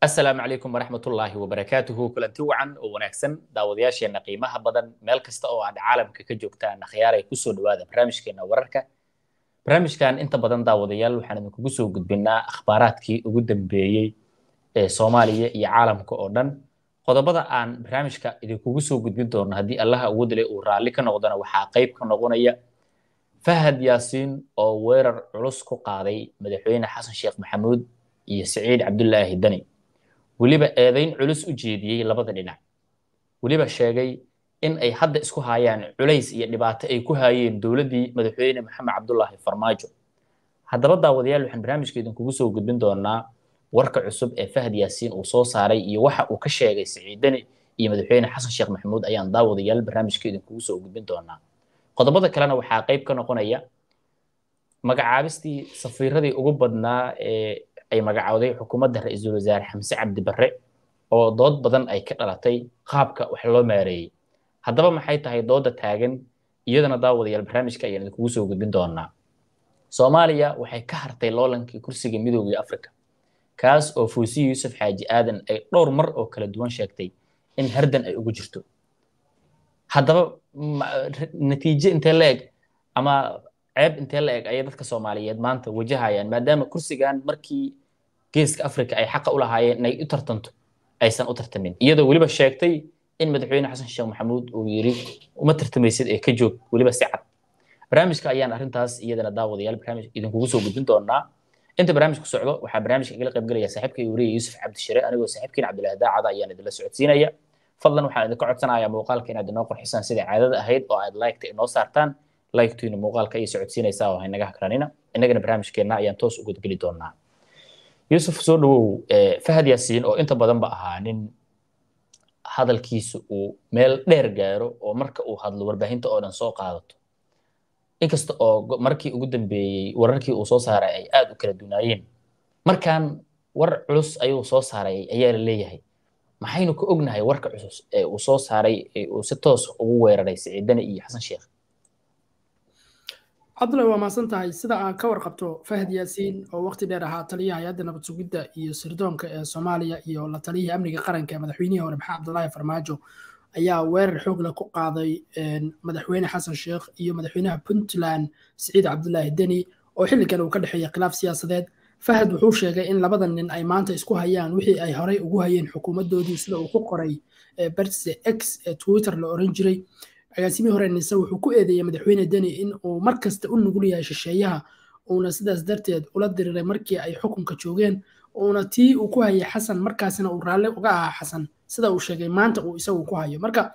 asalaamu calaykum waraxmatullaahi wabarakaatuhu kulanti wacan oo wanaagsan daawadayaasheenna qiimaha badan meel kasta oo aad caalamka ka joogtaan akhyaaray kusoo dhawaada barnaamijkeena wararka barnaamijkan inta badan daawadayaal waxaan idinkugu soo gudbinaa akhbaaraadkii ugu dambeeyey ee soomaaliya iyo caalamka oo dhan qodobada aan barnaamijka idinkugu soo gudbin doono haddii allaha ugu dilay uu raalli ka noqdana waxaa qayb ka noqonaya fahad yaasiin oo weerar culus ku qaaday madaxweyne xasan sheekh maxamuud iyo saciid cabdulaahi dani weliba eedayn culus u jeediyey labada dhinac weliba sheegay in ay hadda isku haayaan culays iyo dhibaato ay ku haayeen dowladdii madaxweyne maxamed cabdulaahi farmaajo haddaba daawadayaal waxaan barnaamijka idinkugu soo gudbin doonaa warka cusub ee fahad yaasiin uu soo saaray iyo waxa uu ka sheegay siciidani iyo madaxweyne xasan sheekh maxamuud ayaan daawadayaal barnaamijka idinkugu soo gudbin doonaa qodobada kalena waxaa qayb ka noqonaya magacaabistii safiiradii ugu badnaa ee ay magacowday xukuumadda ra-iisul wasaare xamse cabdi barre oo dood badan ay ka dhalatay qaabka wax loo maareeyey haddaba maxay tahay dooda taagan iyadana daawadayaal barnaamijka ayaan idinkugu soo gudbin doonaa soomaaliya waxay ka hartay loolankii kursiga midooda africa kaas oo fuusi yuusuf xaaji aadan ay dhowr mar oo kala duwan sheegtay in hardan ay ugu jirto haddaba natiijo intee la eg ama ceeb intee la eg ayay dadka soomaaliyeed maanta wajahayaan maadaama kursigan markii geeska africa ay xaqa u lahaayeen inay u tartanto aysan u tartamin iyadoo weliba sheegtay in madaxweyne xasan sheekh maxamuud uu yiri uma tartamaysid ee ka joog weliba si cad barnaamijka ayaan arrintaas iyadana daawadayaal barnaamij idinkugu soo gudbin doonaa inta barnaamijku socdo waxaa barnaamijka igala qaybgalaya saaxiibka yuuriya yuusuf cabdishire anigoo saaxiibkiin cabdilaahi ayaan idinla socodsiinaya fadlan waxaan idinka codsanayaa muuqaalka inaad inoo qurxisaan sida caadada ahayd oo aad laygta inoo saartaan lightuna muuqaalka ay socodsiinaysaa oo haynaga hakranina innagana barnaamijkeenna ayaan toos u gudgeli doonaa yuusuf soo dhawow eh, fahad yaasiin oo inta badan ahaa nin hadalkiisa uu meel dheer gaaro oo marka uu hadlo warbaahinta oo dhan soo qaadato inkasta oo markii ugu dambeeyey wararkii uu soo saaray ay aad u kala dunaayeen markan war culus ayuu soo saaray ayaa la leeyahay maxaynu ka ognahay warka culus ee uu soo saaray ee uu si toos ugu weeraray siciidane iyo xasan sheekh cabdulla waa mahadsan tahay sida aad ka warqabto fahad yaasiin oo waqti dheer ahaa taliyaha hay-adda nabad sugidda iyo sirdoonka ee soomaaliya iyo la taliyihii amniga qaranka madaxweynihii hore maxamed cabdulaahi farmaajo ayaa weerar xoog leh ku qaaday madaxweyne xasan sheekh iyo madaxweynaha puntland siciid cabdulaahi deni oo xilligan uu ka dhexeeyey khilaaf siyaasadeed fahad wuxuu sheegay in labadan nin ay maanta isku hayaan wixii ay horey ugu hayeen xukuumaddoodii sida uu ku qoray bartise x ee twitter la oran jiray agaasimihii hore nise wuxuu ku eedeeyey madaxweyne deni in uu mar kasta u nugul yahay shisheeyaha uuna sidaas darteed ula diriray markii ay xukunka joogeen uuna tii uu ku hayay xasan markaasina uu raalli uga ahaa xasan sida uu sheegay maanta uu isagu ku hayo marka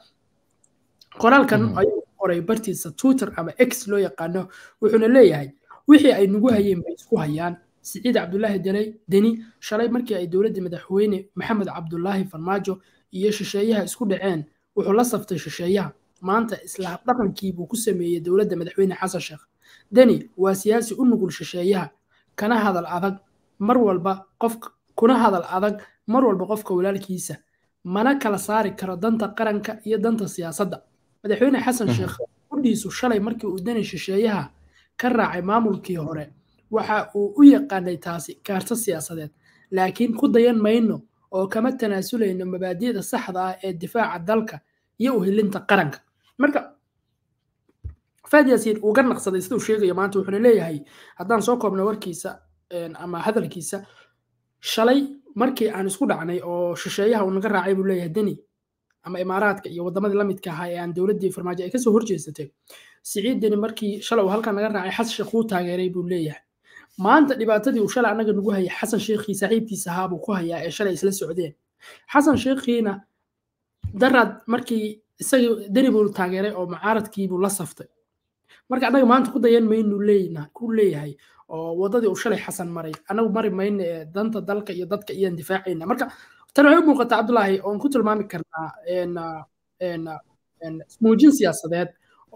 qoraalkan mm-hmm. ayuu qoray bartiisa twitter ama x loo yaqaano wuxuuna leeyahay wixii ay nagu hayeen bay isku hayaan siciid cabdulaahi deney deni shalay markii ay dowladda madaxweyne maxamed cabdulaahi farmaajo iyo shisheeyaha isku dhaceen wuxuu la saftay shisheeyaha maanta islaab dhaqankiibuu ku sameeyey dowladda madaxweyne xasan sheekh deni waa siyaasi u nugul shisheeyaha kana hadal adag mar walba qof kuna hadal adag mar walba qofka walaalkiisa mana kala saari karo danta qaranka iyo danta siyaasadda madaxweyne xasan mhm. sheekh gudhiisu shalay markii uu deni shisheeyaha ka raacay maamulkii hore waxa uu u yaqaanay taasi kaarso siyaasadeed laakiin ku dayan mayno oo kama tanaasulayno mabaadi'da saxda ah ee difaaca dalka iyo uhilinta qaranka marka faad yaasiin uu naqsaday siduu sheegayo maanta wuxuuna leeyahay haddaan soo koobna warkiisa ama hadalkiisa shalay markii aan isku dhacnay oo shisheeyaha uu naga raacay buu leeyahay deni ama imaaraadka iyo waddamadii la midka ahaa ee aan dowladdii farmaajo ay kasoo horjeesatay siciid deni markii shalay uu halkan naga raacay xasan sheekh taageeray buu leeyahay maanta dhibaatadii uu shalay annaga nagu hayay xasan sheekhii saaxiibkiisa ahaa buu ku hayaa ee shalay isla socdeen xasan sheekhiina daraad markii isaga deri buu taageeray oo mucaaradkiibuu la saftay marka annaga maanta ku dayan maynu ku leeyahay oo waddadii uu shalay xasan maray annagu mari mayna ee danta dalka iyo dadka iyaan difaacayna marka tan waxay u muuqataa cabdulaahi oon ku tilmaami karnaa ismuujin siyaasadeed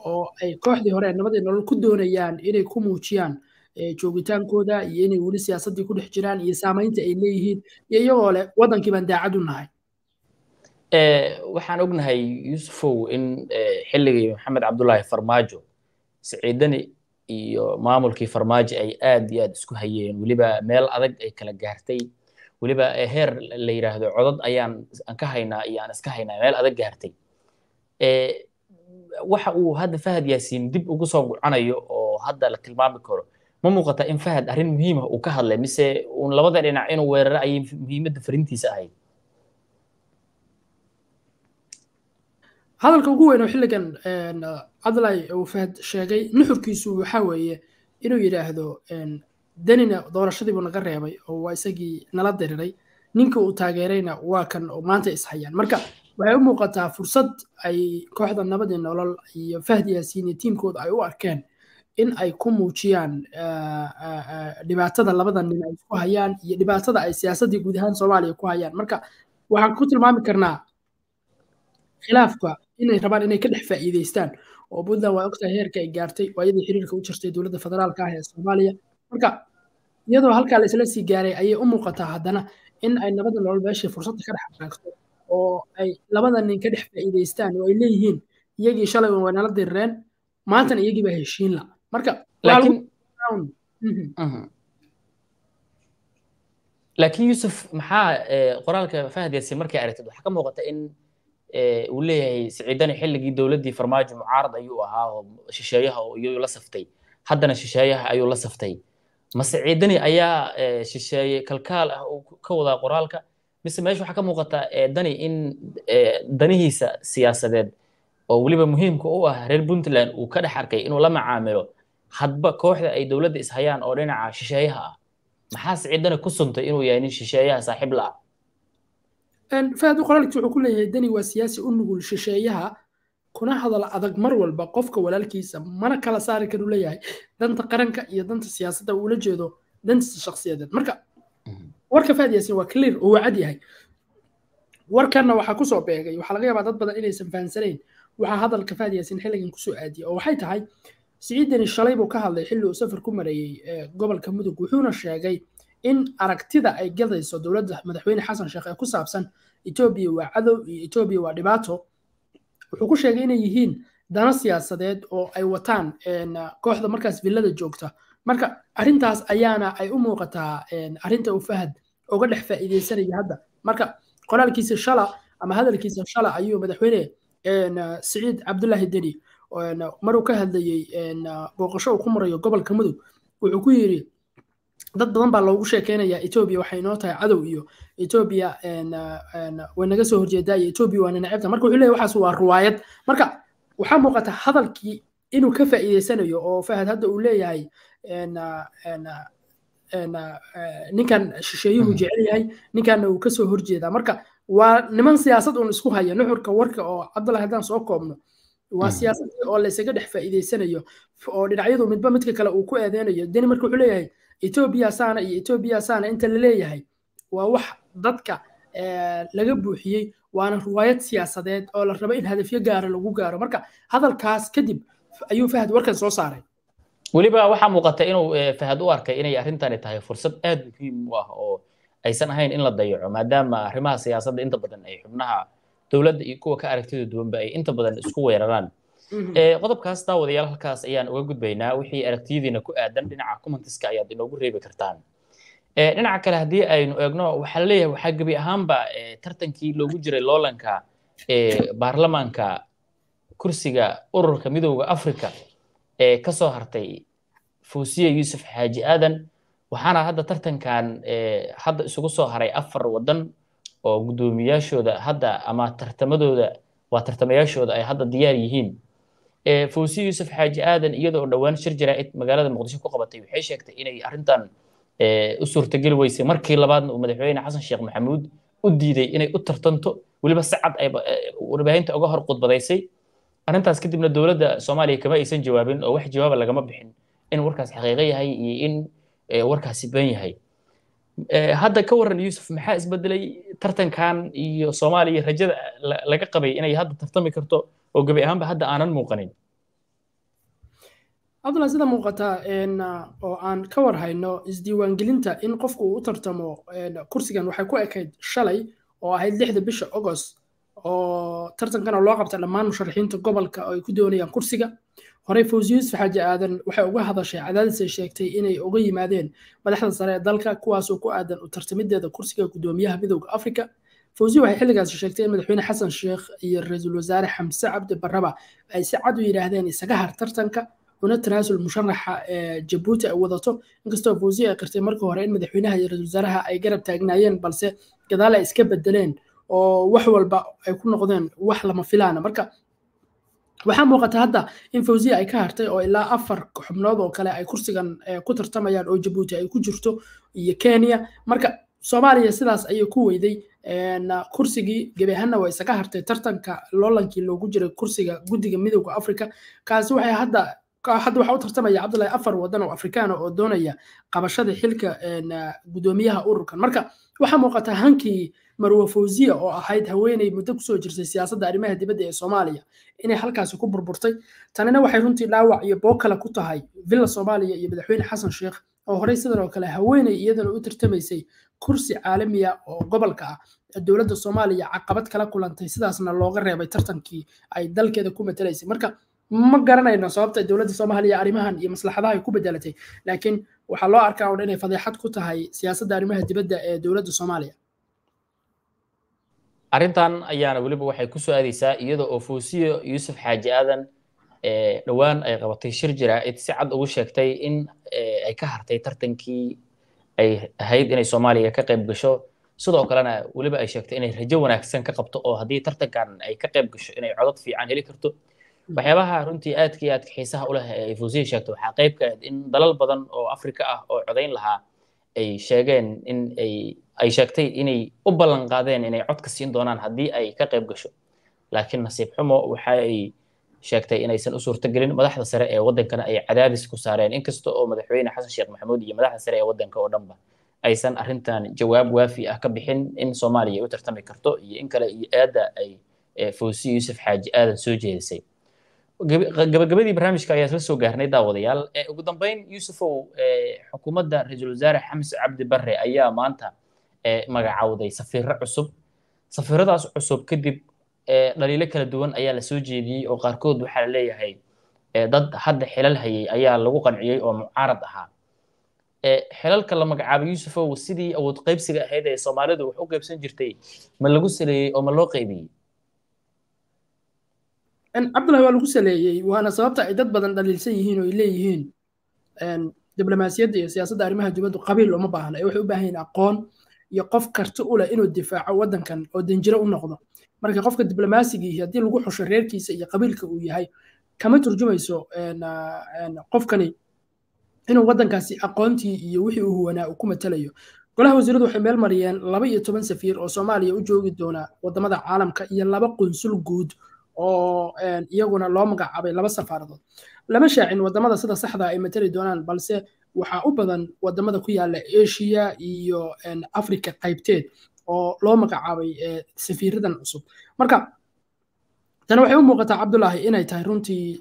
oo ay kooxdii hore nabadii nolol ku doonayaan inay ku muujiyaan joogitaankooda iyo inay weli siyaasaddii ku dhex jiraan iyo saamaynta ay leeyihiin iyo iyagoo leh waddankii baan daacad u nahay Eh, waxaan ognahay yuusufow in eh, xilligii maxamed cabdullaahi farmaajo siciidani iyo maamulkii farmaajo ay aad iyo aad isku hayeen weliba meel adag ay kala gaartay weliba eh, heer la yidhaahdo codod ayaan aan ka haynaa iyo aan iska haynaa meel adag gaartay waxa uu hadda fahad yaasiin dib ugu soo gucanayo oo hadda la tilmaami karo ma muuqata in fahad arrin muhiima ah uu ka hadlay mise uun labada dhinac inuu weeraro ayay muhiimadda fariintiisa ahayd hadalka ugu weyn oo xilligan adlay uu fahad sheegay nuxurkiisu waxaa weeye inuu yidhaahdo denina doorashadiibuu naga reebay oo waa isagii nala diriray ninka uu taageerayna waa kan oo maanta ishayaan marka waxay u muuqataa fursad ay kooxda nabadii nolol iyo fahad yaasiin iyo tiimkooda ay u arkeen in ay ku muujiyaan dhibaatada labada nin ay isku hayaan iyo dhibaatada ay siyaasaddii guud ahaan soomaaliya ku hayaan marka waxaan ku tilmaami karnaa khilaafka inay rabaan inay ka dhex faaiideystaan oo puntland waa ogtahay heerka ay gaartay oo iyadii xiriirka u jirtay dowladda federaalka ah ee soomaaliya marka iyadoo halkaa laisla sii gaaray ayay u muuqataa haddana in ay nabada nolol meeshii fursadda ka dhex hanaagto oo ay labada nin ka dhex faa'iidaystaan oo ay leeyihiin iyagii shalay way nala dirireen maantana iyagii baa heshiinla marka mhm. Mhm. laakiin yuusuf maxaa eh, qoraalka fahad yaasiin markay aragtid waxaa ka muuqata in uu leeyahay siciidani xilligii dowladdii farmaajo mucaarad ayuu ahaa oo shisheeyaha iyuu la saftay haddana shisheeyaha ayuu la saftay ma siciidani ayaa shisheeye kalkaal ah uu ka wadaa qoraalka mise meesha waxaa ka muuqataa dani in danihiisa siyaasadeed oo weliba muhiimka u ah reer puntland uu ka dhex arkay inuu la macaamilo hadba kooxda ay dowladda ishayaan oo dhinaca shisheeyaha ah maxaa siciidani ku suntay inuu yahay nin shisheeyaha saaxiib la ah fahad qoraalkii wuxuu ku leeyahay dani waa siyaasi u nugul shisheeyaha kuna hadal adag mar walba qofka walaalkiisa mana kala saari karu leeyahay danta qaranka iyo danta siyaasadda uula jeedo dantiisa shakhsiyadeed marka mhm. warka fahad yaasin waa clear oo waa cad yahay warkanna waxaa kusoo beegay waxaa laga yaabaa dad badan inaysan fahansanayn waxaa hadalka fahad yaasin xilligan kusoo aadiyay oo waxay tahay siciid deni shalay buu ka hadlay xilli uu safar ku mareeyey gobolka mudug wuxuuna sheegay in aragtida ay gadayso dowladda madaxweyne xasan sheekh ee ku saabsan etoobiya waa cadow iyo etoobiya waa dhibaato wuxuu ku sheegay inay yihiin dano siyaasadeed oo ay wataan kooxda markaas villada joogta marka arrintaas ayaana ay u muuqataa arrinta uu fahad oga dhex faaiideysanaya hadda marka qoraalkiisa shala ama hadalkiisa shala ayuu madaxweyne siciid cabdulaahi deni maruu ka hadlayay booqasho uu ku marayo gobolka mudug wuxuu ku yidhi dad badan baa loogu sheekeynayaa etoobiya waxay inoo tahay cadow iyo etoobiya way naga soo horjeedaa iyo etoobiya waa nanacebta marka wuxuu leyay waxaas waa ruwaayad marka waxaa muuqata hadalkii inuu ka faa'iideysanayo oo fahad hadda uu leeyahay ninkan shisheeyuhu mm-hmm. jecel yahay ninkanna uu kasoo horjeedaa marka waa niman siyaasad uun isku haya nuxurka warka oo cabdullahi haddaan soo koobno waa hmm. siyaasadii oo laysaga dhex faa'iidaysanayo oo dhinacyadu midba midka kale uu ku eedeynayo deni marka wuxuu leeyahay etoobiya saana iyo etoobiya saana inta la leeyahay waa wax dadka eh, laga buuxiyey waana ruwaayad siyaasadeed oo la rabo in hadafyo gaara lagu gaaro marka hadalkaas kadib ayuu fahad warkan soo saaray weliba waxaa muuqata inuu eh, fahad u arkay inay arrintani tahay fursad aad muhiim u ah oo aysan ahayn in la dayaco maadaama arrimaha siyaasadda inta badan ay xubnaha dowladda iyo kuwa ka aragtida duwanba ay inta badan isku weeraraan mhm. eh, qodobkaas daawadayaal halkaas ayaan uga gudbaynaa wixii aragtiyadiina ku aadan dhinaca commentiska ayaad inoogu reebi kartaan eh, dhinaca kale haddii aynu eegno waxaa laleeyahay waxaa gebi ahaanba eh, tartankii loogu jiray loolanka baarlamaanka kursiga ururka midowda africa ee kasoo hartay fuusiye yuusuf xaaji aadan waxaana hadda tartankan hadda isugu soo haray afar wadan oo guddoomiyaashooda hadda ama tartamadooda waa tartamayaashooda ay hadda diyaar yihiin fawsiya yuusuf xaaji aadan iyada oo dhowaan shir jaraa-id magaalada muqdisho ku qabatay waxay sheegtay inay arrintan u suurtageli weysay markii labaadna uu madaxweyne xasan sheekh maxamuud u diiday inay u tartanto weliba si ay warbaahinta uga hor qudbadaysay arrintaas kadibna dowladda soomaaliya kama aysan jawaabin oo wax jawaaba lagama bixin in warkaas xaqiiqo yahay iyo in warkaasi been yahay Eh, hadda ka waran yuusuf maxaa isbedelay tartankan iyo soomaaliya rajada laga qabay inay hadda tartami karto oo gebi ahaanba hadda aanan muuqanin cabdullah sida muuqata oo aan ka war hayno isdiiwaangelinta in qofku uu u tartamo kursigan waxay ku ekayd shalay oo ahayd lixda bisha agost oo tartankana loo qabta dhammaan musharaxiinta gobolka oo ay ku doonayaan kursiga horey fawziyuusuf xaaji aadan waxay uga hadashay cadaadisay sheegtay inay uga yimaadeen madaxda sare ee dalka kuwaasoo ku aadan u tartamideeda kursiga gudoomiyaha midooda africa fawziya waxay xilligaasi sheegtay in madaxweyne xasan sheekh iyo ra-iisul wasaare xamse cabdi barraba ay si cad u yidhaahdeen isaga har tartanka una tanaasul musharaxa ee jabuuti ay wadato inkastoo fawziya ay qirtay markii hore in madaxweynaha iyo ra-isul wasaaraha ay garab taagnaayeen balse gadaal ay iska bedeleen oo wax walba ay ku noqdeen wax lama filaana marka waxaa muuqata hadda in fawziya ay ka hartay oo ilaa afar xubnood oo kale ay kursigan eh, ku tartamayaan oo jabuuti ay ku jirto iyo kenya marka soomaaliya sidaas ayay ku weyday eh, kursigii gebiahaanna waa isaga hartay tartanka loolankii loogu jiray kursiga guddiga midowga africa kaasi waxay hadda hadda waxaa u tartamaya cabdullahi afar wadan oo afrikaana ah oo doonaya qabashada xilka eh, gudoomiyaha ururkan marka waxaa muuqata hankii marwe fawziya oo ahayd haweeney muddo kusoo jirtay siyaasadda arrimaha dibadda ee soomaaliya inay halkaasi ku burburtay tanina waxay runtii dhaawac iyo boog kale ku tahay villa soomaaliya iyo madaxweyne xasan sheekh oo horey sidan oo kale haweeney iyadana u tartamaysay kursi caalamiya oo gobolka ah dowladda soomaaliya caqabad kala kulantay sidaasna looga reebay tartankii ay dalkeeda ku matalaysay marka ma garanayno sababta dowladda soomaaliya arrimahan iyo maslaxadaha ay ku bedelatay laakiin waxaa loo arkaa un inay fadeexad ku tahay siyaasadda arrimaha dibadda ee dowladda soomaaliya arrintan ayaana weliba waxay ku soo aadaysaa iyadoo oo foosiyo yuusuf xaaji aadan eh, dhowaan ay qabatay shir jiraa-id si cad ugu sheegtay in eh, ay ka hartay tartankii ay ahayd inay soomaaliya ka qayb gasho sidoo kalena weliba ay sheegtay inay rajo wanaagsan ka qabto oo haddii tartankan ay ka qayb gasho inay codad fiican heli karto waxyaabaha runtii aadka iyo aadka xiisaha u leh ay fuusiya sheegto waxaa qayb ka ahed in dalal badan oo africa ah oo codayn lahaa ay sheegeen in ay sheegtay inay u ballan qaadeen inay codka siin doonaan haddii ay ka qayb gasho laakiin nasiib xumo waxa ay sheegtay inaysan u suurtagelin madaxda sare ee waddankana ay cadaadis ku saareen inkasta oo madaxweyne xasan sheekh maxamuud iyo madaxda sare ee waddanka oo dhanba aysan arrintan jawaab waafi ah ka bixin in soomaaliya ay u tartami karto iyo in kale iyo aadda ay eh, fuusi yuusuf xaaji aadan soo jeedisay gabagabadii barnaamijka ayaa sla soo gaarnay daawadayaal eh, ugu dambeyn yuusufow eh, xukuumadda ra-iisul wasaare xamis cabdi bare ayaa maanta eh, magacawday safiiro cusub safiiradaas cusub kadib dhaliilo kala duwan ayaa lasoo jeediyey oo qaarkood waxaa la leeyahay dad hadda xilal hayay ayaa lagu qanciyey oo mucaarad ahaa xilalka la magacaabay yuusufow sidii awood qaybsiga ahayd ee soomaalidu wax u qaybsan jirtay ma lagu saleeyey oo ma loo qaybiyey cabdullahi waa lagu saleeyey waana sababta ay dad badan dhaliilsan yihiin oo ay leeyihiin diblomaasiyadda iyo siyaasadda arrimaha dibaddu qabiil looma baahna ee waxay u baahan yihin aqoon iyo qof karti u leh inuu difaaco waddankan oo danjiro u noqdo marka qofka diblomaasigiihi haddii lagu xusho reerkiisa iyo qabiilka uu yahay kama turjumayso qofkani inuu waddankaasi aqoontii iyo wixii uu huwanaa uu ku matalayo golaha wasiiradu waxay meel mariyeen laba iyo toban safiir oo soomaaliya u joogi doona waddamada caalamka iyo laba qunsul guud oo iyaguna loo magacaabay laba safaaradood lama shaacin wadamada sida saxda ah ay matari doonaan balse waxaa u badan wadamada ku yaala asia iyo africa qaybteed oo loo magacaabay e, safiiradan cusub marka tani waxay u muuqataa cabdulaahi inay tahay runtii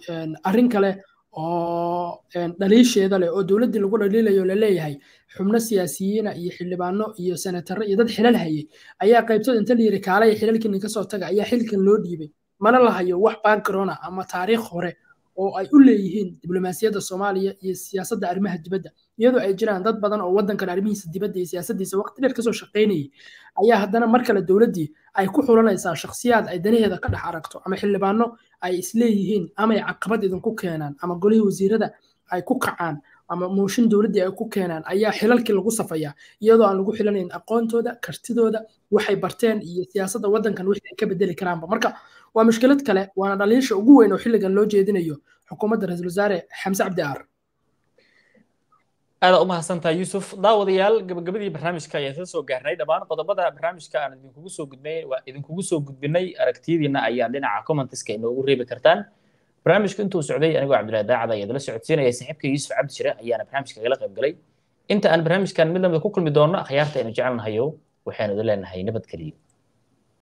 arrin kale oo dhaliisheeda leh oo dowladdii lagu dhaliilayo laleeyahay xubno siyaasiyiina iyo xildhibaano iyo senataro iyo dad xilal hayay ayaa qaybtood inta la yiri kaalaya xilaalkiinin kasoo taga ayaa xilkan loo dhiibay mana la hayo wax backgrounda ama taariikh hore oo ay u leeyihiin diblomaasiyadda soomaaliya iyo siyaasadda arrimaha dibadda iyadoo ay jiraan dad badan oo waddankan arrimihiisa dibadda iyo siyaasaddiisa waqti dheer kasoo shaqaynayay ayaa haddana mar kale dowladdii ay ku xulanaysaa shakhsiyaad ay danaheeda ka dhex aragto ama xildhibaano ay isleeyihiin amay caqabad idinku keenaan ama golihii wasiirada ay ku kacaan ama mooshin dowladdii ay ku keenaan ayaa xilalkii lagu safayaa iyadoo aan lagu xilanayn aqoontooda kartidooda waxay barteen iyo siyaasadda waddankan wixii ay ka bedeli karaanba marka waa mushkilad kale waana dhalinyasha ugu weyn oo xilligan loo jeedinayo xukuumadda ra-iisul wasaare xamse cabdi aar aadaad u mahadsantaa yuusuf daawadayaal gabagabadii barnaamijka ayaa isla soo gaarnay dhammaan qodobada barnaamijka aan idinkugu soo gudbinay waa idinkugu soo gudbinay aragtiyadiina ayaa dhinaca commenteska inoogu reebi kartaan barnaamijka intuu socday anigoo cabdillah daacada ayaa socodsiinaya saaxiibka yuusuf cabdi ayaana barnaamijka kagala qayb inta aan barnaamijkan mid lamida ku kulmi doonno akhyaarta aynu jecelnahayo waxaanu idin leenahay nabadgeliyo